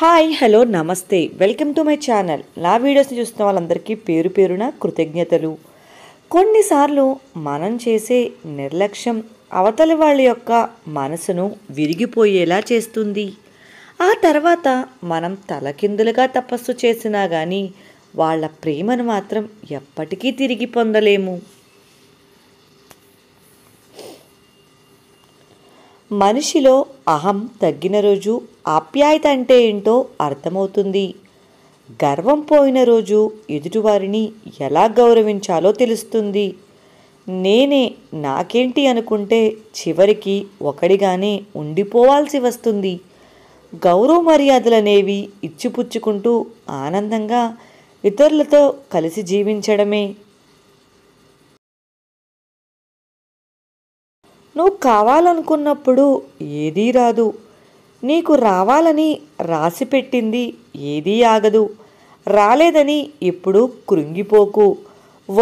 hi hello నమస్తే welcome to my channel నా వీడియోస్ని చూస్తున్న వాళ్ళందరికీ పేరు పేరున కృతజ్ఞతలు కొన్నిసార్లు మనం చేసే నిర్లక్ష్యం అవతలి వాళ్ళ యొక్క మనసును విరిగిపోయేలా చేస్తుంది ఆ తర్వాత మనం తలకిందులుగా తపస్సు చేసినా కానీ వాళ్ళ ప్రేమను మాత్రం ఎప్పటికీ తిరిగి పొందలేము మనిషిలో అహం తగ్గిన రోజు ఆప్యాయత అంటే ఏంటో అర్థమవుతుంది గర్వం పోయిన రోజు ఎదుటివారిని ఎలా గౌరవించాలో తెలుస్తుంది నేనే నాకేంటి అనుకుంటే చివరికి ఒకడిగానే ఉండిపోవాల్సి వస్తుంది గౌరవ మర్యాదలనేవి ఇచ్చిపుచ్చుకుంటూ ఆనందంగా ఇతరులతో కలిసి జీవించడమే నువ్వు కావాలనుకున్నప్పుడు ఏదీ రాదు నీకు రావాలని రాసిపెట్టింది ఏదీ ఆగదు రాలేదని ఎప్పుడూ కృంగిపోకు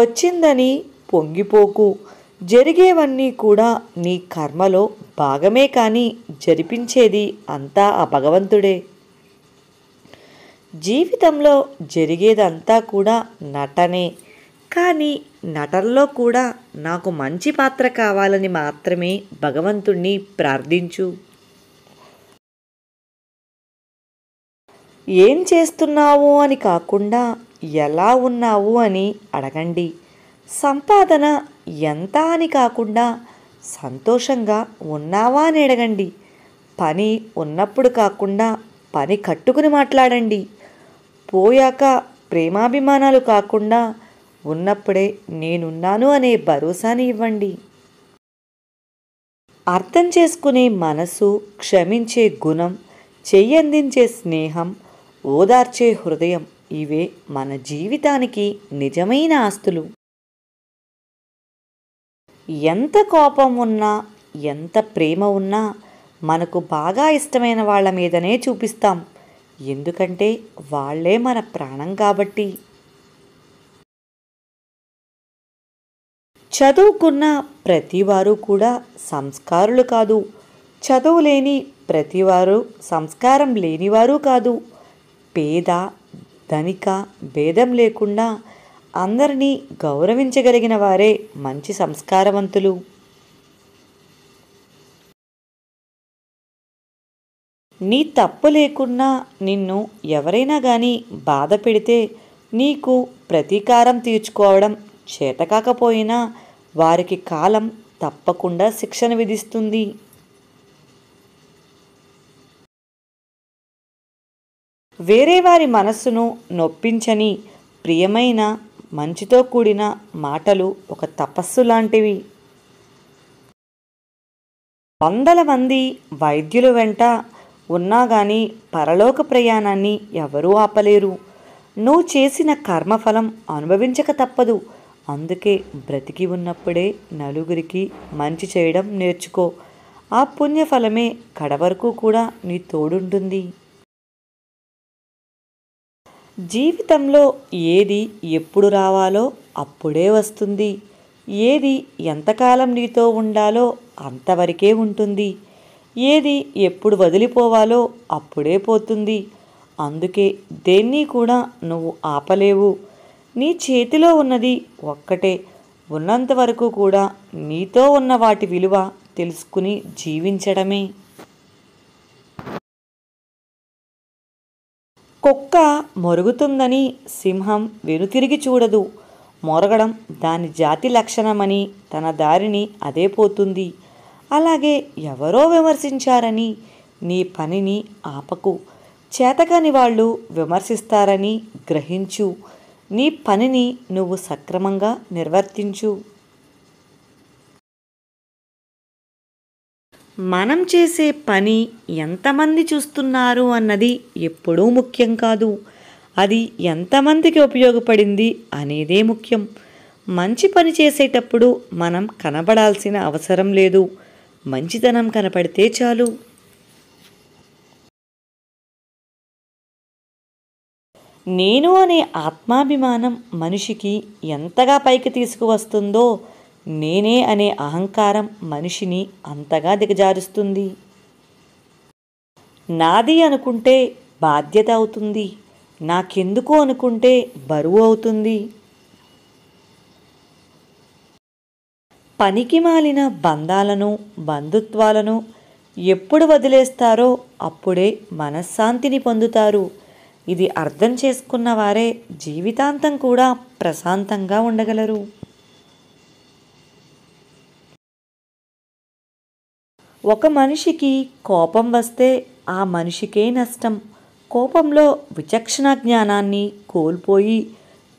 వచ్చిందని పొంగిపోకు జరిగేవన్నీ కూడా నీ కర్మలో భాగమే కానీ జరిపించేది అంతా ఆ భగవంతుడే జీవితంలో జరిగేదంతా కూడా నటనే కానీ నటనలో కూడా నాకు మంచి పాత్ర కావాలని మాత్రమే భగవంతుణ్ణి ప్రార్థించు ఏం చేస్తున్నావు అని కాకుండా ఎలా ఉన్నావు అని అడగండి సంపాదన ఎంత అని కాకుండా సంతోషంగా ఉన్నావా అని అడగండి పని ఉన్నప్పుడు కాకుండా పని కట్టుకుని మాట్లాడండి పోయాక ప్రేమాభిమానాలు కాకుండా ఉన్నప్పుడే నేనున్నాను అనే భరోసాని ఇవ్వండి అర్థం చేసుకునే మనసు క్షమించే గుణం చెయ్యందించే స్నేహం ఓదార్చే హృదయం ఇవే మన జీవితానికి నిజమైన ఆస్తులు ఎంత కోపం ఉన్నా ఎంత ప్రేమ ఉన్నా మనకు బాగా ఇష్టమైన వాళ్ళ మీదనే చూపిస్తాం ఎందుకంటే వాళ్ళే మన ప్రాణం కాబట్టి చదువుకున్న ప్రతివారు కూడా సంస్కారులు కాదు చదువు లేని ప్రతివారు సంస్కారం లేనివారు కాదు పేద ధనిక భేదం లేకుండా అందరినీ గౌరవించగలిగిన వారే మంచి సంస్కారవంతులు నీ తప్పు లేకున్నా నిన్ను ఎవరైనా కానీ బాధ పెడితే నీకు ప్రతీకారం తీర్చుకోవడం చేతకాకపోయినా వారికి కాలం తప్పకుండా శిక్షణ విధిస్తుంది వేరే వారి మనస్సును నొప్పించని ప్రియమైన మంచితో కూడిన మాటలు ఒక తపస్సు లాంటివి వందల మంది వైద్యుల వెంట ఉన్నా కానీ పరలోక ప్రయాణాన్ని ఎవరూ ఆపలేరు నువ్వు చేసిన కర్మఫలం అనుభవించక తప్పదు అందుకే బ్రతికి ఉన్నప్పుడే నలుగురికి మంచి చేయడం నేర్చుకో ఆ పుణ్యఫలమే ఫలమే కడవరకు కూడా నీ తోడుంటుంది జీవితంలో ఏది ఎప్పుడు రావాలో అప్పుడే వస్తుంది ఏది ఎంతకాలం నీతో ఉండాలో అంతవరకే ఉంటుంది ఏది ఎప్పుడు వదిలిపోవాలో అప్పుడే పోతుంది అందుకే దేన్ని కూడా నువ్వు ఆపలేవు నీ చేతిలో ఉన్నది ఒక్కటే ఉన్నంత వరకు కూడా నీతో ఉన్న వాటి విలువ తెలుసుకుని జీవించడమే కుక్క మొరుగుతుందని సింహం వెనుతిరిగి చూడదు మొరగడం దాని జాతి లక్షణమని తన దారిని అదే పోతుంది అలాగే ఎవరో విమర్శించారని నీ పనిని ఆపకు చేతకాని వాళ్ళు విమర్శిస్తారని గ్రహించు నీ పనిని నువ్వు సక్రమంగా నిర్వర్తించు మనం చేసే పని ఎంతమంది చూస్తున్నారు అన్నది ఎప్పుడూ ముఖ్యం కాదు అది ఎంతమందికి ఉపయోగపడింది అనేదే ముఖ్యం మంచి పని చేసేటప్పుడు మనం కనబడాల్సిన అవసరం లేదు మంచితనం కనపడితే చాలు నేను అనే ఆత్మాభిమానం మనిషికి ఎంతగా పైకి తీసుకువస్తుందో నేనే అనే అహంకారం మనిషిని అంతగా దిగజారుస్తుంది నాది అనుకుంటే బాధ్యత అవుతుంది నాకెందుకు అనుకుంటే బరువు అవుతుంది పనికి మాలిన బంధాలను బంధుత్వాలను ఎప్పుడు వదిలేస్తారో అప్పుడే మనశ్శాంతిని పొందుతారు ఇది అర్థం చేసుకున్న వారే జీవితాంతం కూడా ప్రశాంతంగా ఉండగలరు ఒక మనిషికి కోపం వస్తే ఆ మనిషికే నష్టం కోపంలో విచక్షణ జ్ఞానాన్ని కోల్పోయి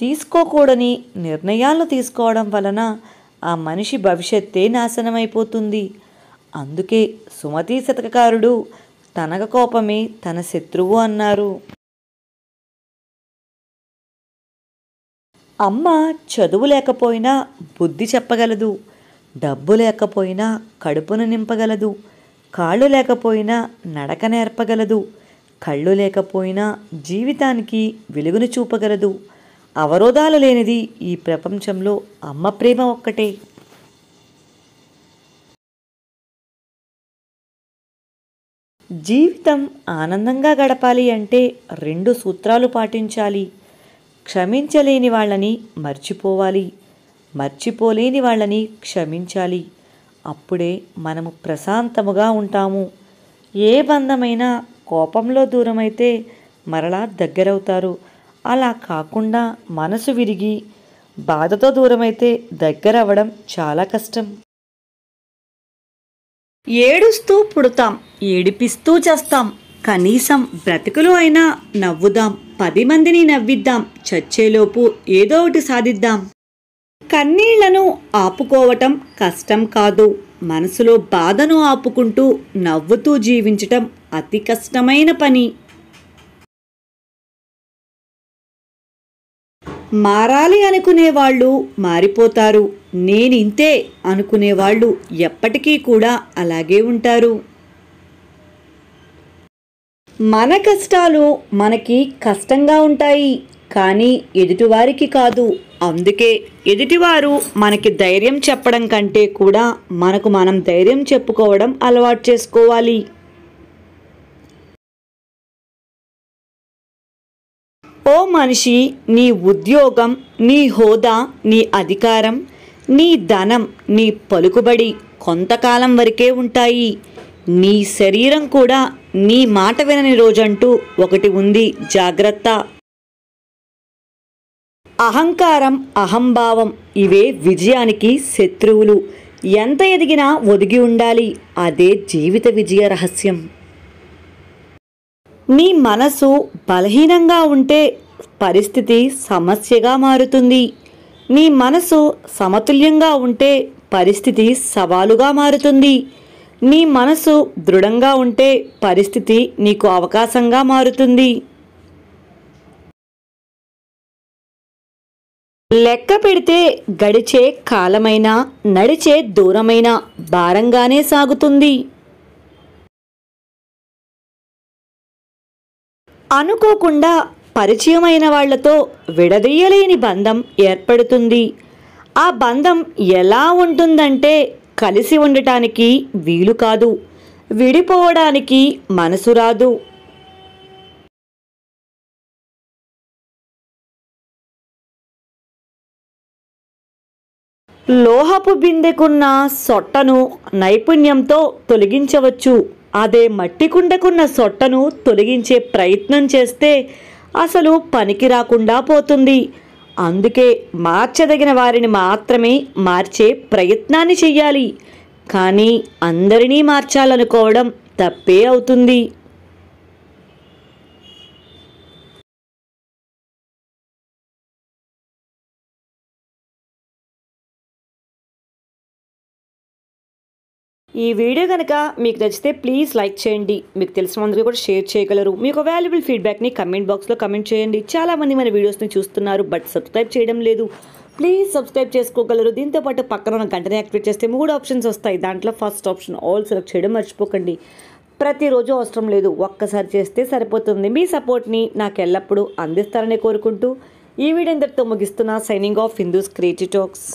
తీసుకోకూడని నిర్ణయాలు తీసుకోవడం వలన ఆ మనిషి భవిష్యత్తే నాశనమైపోతుంది అందుకే సుమతీ శతకారుడు తనక కోపమే తన శత్రువు అన్నారు అమ్మ చదువు లేకపోయినా బుద్ధి చెప్పగలదు డబ్బు లేకపోయినా కడుపును నింపగలదు కాళ్ళు లేకపోయినా నడక నేర్పగలదు కళ్ళు లేకపోయినా జీవితానికి వెలుగును చూపగలదు అవరోధాలు లేనిది ఈ ప్రపంచంలో అమ్మ ప్రేమ ఒక్కటే జీవితం ఆనందంగా గడపాలి అంటే రెండు సూత్రాలు పాటించాలి క్షమించలేని వాళ్ళని మర్చిపోవాలి మర్చిపోలేని వాళ్ళని క్షమించాలి అప్పుడే మనము ప్రశాంతముగా ఉంటాము ఏ బంధమైనా కోపంలో దూరమైతే మరలా దగ్గరవుతారు అలా కాకుండా మనసు విరిగి బాధతో దూరమైతే దగ్గర అవ్వడం చాలా కష్టం ఏడుస్తూ పుడతాం ఏడిపిస్తూ చేస్తాం కనీసం బ్రతుకులో అయినా నవ్వుదాం పది మందిని నవ్విద్దాం చచ్చేలోపు ఏదో ఒకటి సాధిద్దాం కన్నీళ్లను ఆపుకోవటం కష్టం కాదు మనసులో బాధను ఆపుకుంటూ నవ్వుతూ జీవించటం అతి కష్టమైన పని మారాలి అనుకునేవాళ్ళు మారిపోతారు నేనింతే అనుకునేవాళ్ళు ఎప్పటికీ కూడా అలాగే ఉంటారు మన కష్టాలు మనకి కష్టంగా ఉంటాయి కానీ ఎదుటివారికి కాదు అందుకే ఎదుటివారు మనకి ధైర్యం చెప్పడం కంటే కూడా మనకు మనం ధైర్యం చెప్పుకోవడం అలవాటు చేసుకోవాలి ఓ మనిషి నీ ఉద్యోగం నీ హోదా నీ అధికారం నీ ధనం నీ పలుకుబడి కొంతకాలం వరకే ఉంటాయి నీ శరీరం కూడా నీ మాట వినని రోజంటూ ఒకటి ఉంది జాగ్రత్త అహంకారం అహంభావం ఇవే విజయానికి శత్రువులు ఎంత ఎదిగినా ఒదిగి ఉండాలి అదే జీవిత విజయ రహస్యం నీ మనసు బలహీనంగా ఉంటే పరిస్థితి సమస్యగా మారుతుంది నీ మనసు సమతుల్యంగా ఉంటే పరిస్థితి సవాలుగా మారుతుంది నీ మనసు దృఢంగా ఉంటే పరిస్థితి నీకు అవకాశంగా మారుతుంది లెక్క పెడితే గడిచే కాలమైనా నడిచే దూరమైన భారంగానే సాగుతుంది అనుకోకుండా పరిచయమైన వాళ్లతో విడదీయలేని బంధం ఏర్పడుతుంది ఆ బంధం ఎలా ఉంటుందంటే కలిసి ఉండటానికి వీలు కాదు విడిపోవడానికి మనసు రాదు లోహపు బిందెకున్న సొట్టను నైపుణ్యంతో తొలగించవచ్చు అదే మట్టి సొట్టను తొలగించే ప్రయత్నం చేస్తే అసలు పనికి రాకుండా పోతుంది అందుకే మార్చదగిన వారిని మాత్రమే మార్చే ప్రయత్నాన్ని చెయ్యాలి కానీ అందరినీ మార్చాలనుకోవడం తప్పే అవుతుంది ఈ వీడియో కనుక మీకు నచ్చితే ప్లీజ్ లైక్ చేయండి మీకు తెలిసిన అందరికీ కూడా షేర్ చేయగలరు మీకు వాల్యుబుల్ ఫీడ్బ్యాక్ని కమెంట్ బాక్స్లో కమెంట్ చేయండి చాలామంది మన వీడియోస్ని చూస్తున్నారు బట్ సబ్స్క్రైబ్ చేయడం లేదు ప్లీజ్ సబ్స్క్రైబ్ చేసుకోగలరు దీంతోపాటు పక్కన ఉన్న గంటనే యాక్టివేట్ చేస్తే మూడు ఆప్షన్స్ వస్తాయి దాంట్లో ఫస్ట్ ఆప్షన్ ఆల్ సెలెక్ట్ చేయడం మర్చిపోకండి ప్రతిరోజు అవసరం లేదు ఒక్కసారి చేస్తే సరిపోతుంది మీ సపోర్ట్ని నాకు ఎల్లప్పుడూ అందిస్తారని కోరుకుంటూ ఈ వీడియో అందరితో ముగిస్తున్న signing off Hindus creative talks